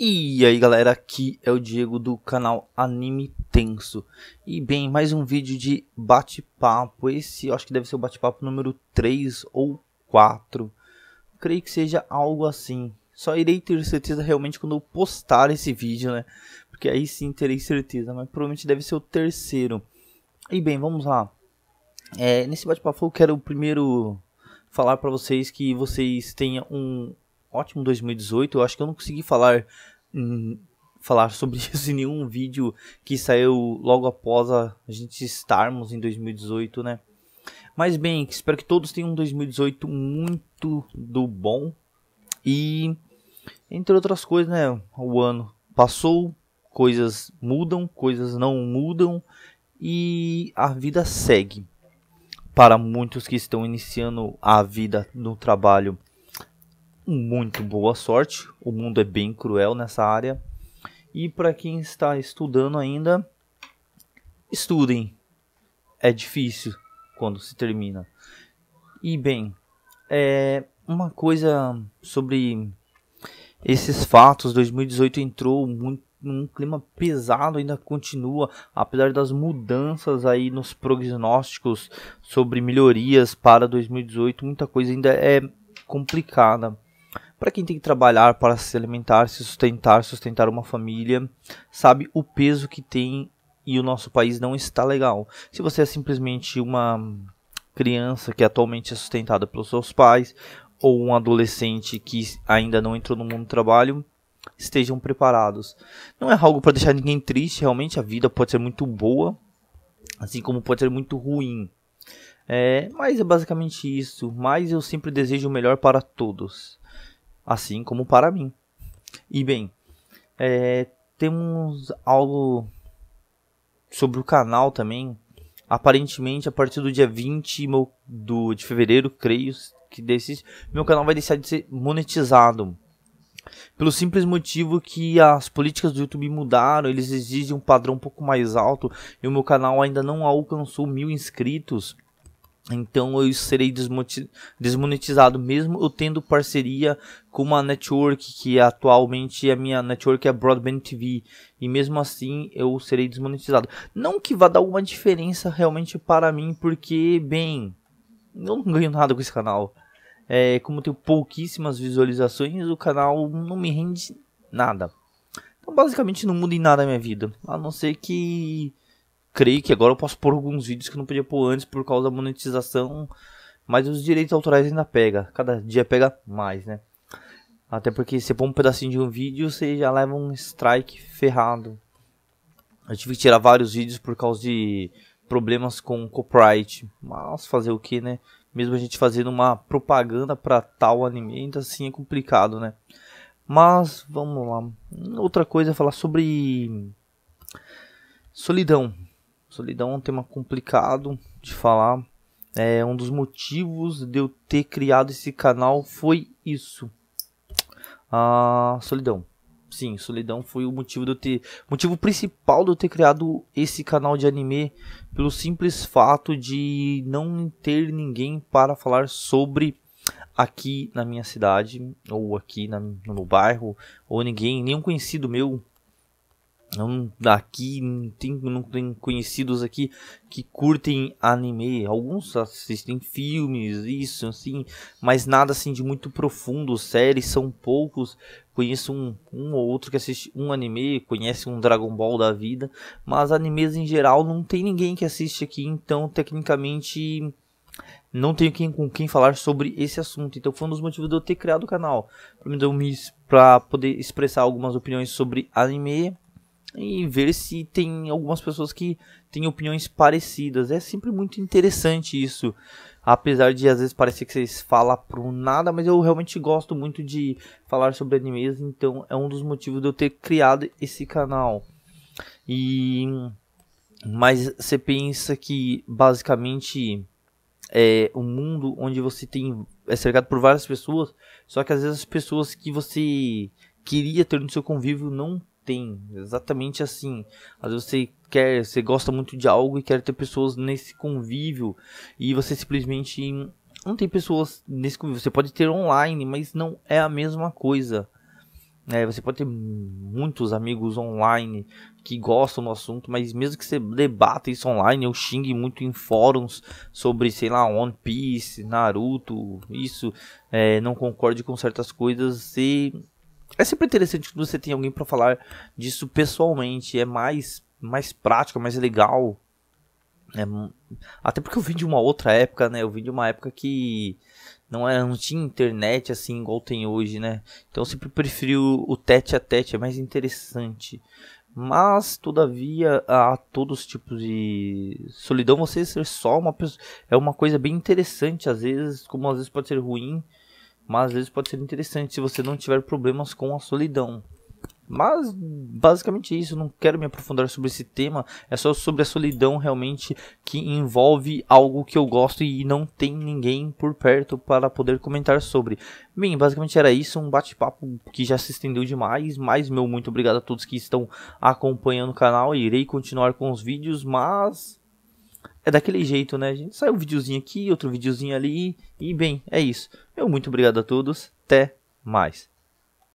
E aí galera, aqui é o Diego do canal Anime Tenso E bem, mais um vídeo de bate-papo Esse acho que deve ser o bate-papo número 3 ou 4 Creio que seja algo assim Só irei ter certeza realmente quando eu postar esse vídeo, né? Porque aí sim terei certeza, mas provavelmente deve ser o terceiro E bem, vamos lá é, Nesse bate-papo eu quero primeiro falar para vocês que vocês tenham um ótimo 2018. Eu acho que eu não consegui falar hum, falar sobre isso em nenhum vídeo que saiu logo após a gente estarmos em 2018, né? Mas bem, espero que todos tenham um 2018 muito do bom e entre outras coisas, né? O ano passou, coisas mudam, coisas não mudam e a vida segue. Para muitos que estão iniciando a vida no trabalho, muito boa sorte. O mundo é bem cruel nessa área. E para quem está estudando ainda, estudem. É difícil quando se termina. E bem, é uma coisa sobre esses fatos, 2018 entrou muito num clima pesado ainda continua, apesar das mudanças aí nos prognósticos sobre melhorias para 2018, muita coisa ainda é complicada para quem tem que trabalhar para se alimentar, se sustentar, sustentar uma família, sabe o peso que tem e o nosso país não está legal. Se você é simplesmente uma criança que atualmente é sustentada pelos seus pais ou um adolescente que ainda não entrou no mundo do trabalho, estejam preparados. Não é algo para deixar ninguém triste, realmente a vida pode ser muito boa, assim como pode ser muito ruim. É, mas é basicamente isso. Mas eu sempre desejo o melhor para todos assim como para mim. E bem, é, temos algo sobre o canal também. Aparentemente, a partir do dia 20 do, de fevereiro, creio que desse, meu canal vai deixar de ser monetizado. Pelo simples motivo que as políticas do YouTube mudaram, eles exigem um padrão um pouco mais alto e o meu canal ainda não alcançou mil inscritos. Então eu serei desmonetizado mesmo eu tendo parceria com uma network que atualmente é a minha network é Broadband TV e mesmo assim eu serei desmonetizado. Não que vá dar alguma diferença realmente para mim, porque bem, eu não ganho nada com esse canal. É, como tenho pouquíssimas visualizações, o canal não me rende nada. Então basicamente não muda em nada a minha vida, a não ser que creio que agora eu posso pôr alguns vídeos que eu não podia pôr antes por causa da monetização, mas os direitos autorais ainda pega, cada dia pega mais, né? Até porque você põe um pedacinho de um vídeo, você já leva um strike ferrado. Eu tive que tirar vários vídeos por causa de problemas com copyright, mas fazer o que, né? Mesmo a gente fazendo uma propaganda para tal ainda assim é complicado, né? Mas vamos lá. Outra coisa é falar sobre solidão. Solidão é um tema complicado de falar. É, um dos motivos de eu ter criado esse canal foi isso. A solidão. Sim, solidão foi o motivo de eu ter, motivo principal de eu ter criado esse canal de anime pelo simples fato de não ter ninguém para falar sobre aqui na minha cidade ou aqui na, no meu bairro ou ninguém, nenhum conhecido meu não daqui não tem, não tem conhecidos aqui que curtem anime alguns assistem filmes isso assim mas nada assim de muito profundo séries são poucos conheço um, um ou outro que assiste um anime conhece um Dragon Ball da vida mas animes em geral não tem ninguém que assiste aqui então tecnicamente não tenho quem, com quem falar sobre esse assunto. Então foi um dos motivos de eu ter criado o canal. para me, pra poder expressar algumas opiniões sobre anime e ver se tem algumas pessoas que têm opiniões parecidas. É sempre muito interessante isso. Apesar de às vezes parecer que vocês falam pro nada, mas eu realmente gosto muito de falar sobre animes, então é um dos motivos de eu ter criado esse canal. E mas você pensa que basicamente é um mundo onde você tem é cercado por várias pessoas, só que às vezes as pessoas que você queria ter no seu convívio não tem. Exatamente assim. Às vezes você quer, você gosta muito de algo e quer ter pessoas nesse convívio e você simplesmente não tem pessoas nesse convívio. Você pode ter online, mas não é a mesma coisa. É, você pode ter muitos amigos online que gostam do assunto, mas mesmo que você debata isso online, eu xingue muito em fóruns sobre, sei lá, One Piece, Naruto, isso, é, não concorde com certas coisas, você é sempre interessante que você tenha alguém para falar disso pessoalmente. É mais, mais prático, é mais legal. É, até porque eu vim de uma outra época, né? Eu vim de uma época que não, era, é, não tinha internet assim igual tem hoje, né? Então eu sempre preferi o, o tete a tete, é mais interessante. Mas, todavia, há todos os tipos de solidão. Você ser só uma pessoa é uma coisa bem interessante, às vezes, como às vezes pode ser ruim mas às vezes pode ser interessante se você não tiver problemas com a solidão. Mas basicamente isso, não quero me aprofundar sobre esse tema, é só sobre a solidão realmente que envolve algo que eu gosto e não tem ninguém por perto para poder comentar sobre. Bem, basicamente era isso, um bate-papo que já se estendeu demais, mas meu muito obrigado a todos que estão acompanhando o canal, irei continuar com os vídeos, mas é daquele jeito, né? Gente? Sai um videozinho aqui, outro videozinho ali. E bem, é isso. Eu muito obrigado a todos. Até mais.